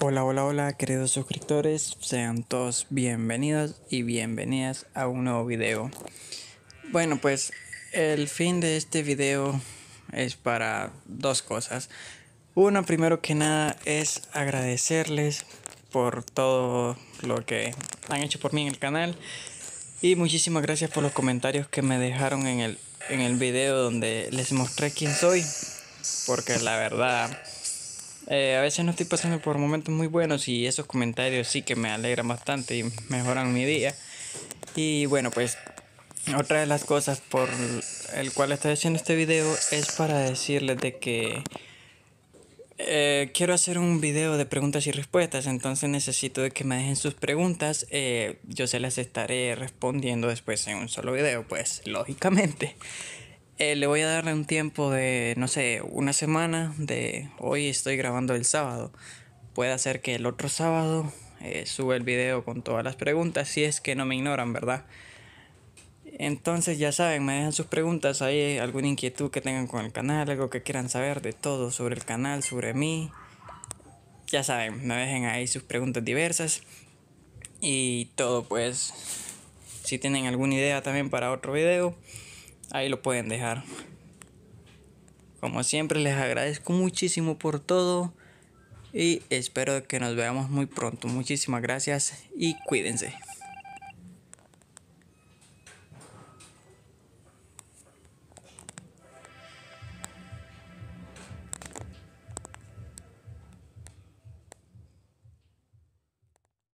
Hola, hola, hola, queridos suscriptores, sean todos bienvenidos y bienvenidas a un nuevo video. Bueno, pues el fin de este video es para dos cosas. una primero que nada, es agradecerles por todo lo que han hecho por mí en el canal y muchísimas gracias por los comentarios que me dejaron en el, video donde les mostré quién soy. Porque la verdad, eh, a veces no estoy pasando por momentos muy buenos y esos comentarios sí que me alegran bastante y mejoran mi día. Y bueno, pues otra de las cosas por el cual estoy haciendo este video es para decirles de que eh, quiero hacer un video de preguntas y respuestas, entonces necesito de que me dejen sus preguntas. Eh, yo se las estaré respondiendo después en un solo video, pues lógicamente. Eh, le voy a darle un tiempo de, no sé, una semana de hoy estoy grabando el sábado. Puede ser que el otro sábado suba el video con todas las preguntas si es que no me ignoran, ¿verdad? Entonces ya saben, me dejan sus preguntas ahí, alguna inquietud que tengan con el canal, algo que quieran saber de todo sobre el canal, sobre mí. Ya saben, me dejen ahí sus preguntas diversas. Y todo pues, si tienen alguna idea también para otro video, ahí lo pueden dejar. Como siempre les agradezco muchísimo por todo y espero que nos veamos muy pronto. Muchísimas gracias y cuídense.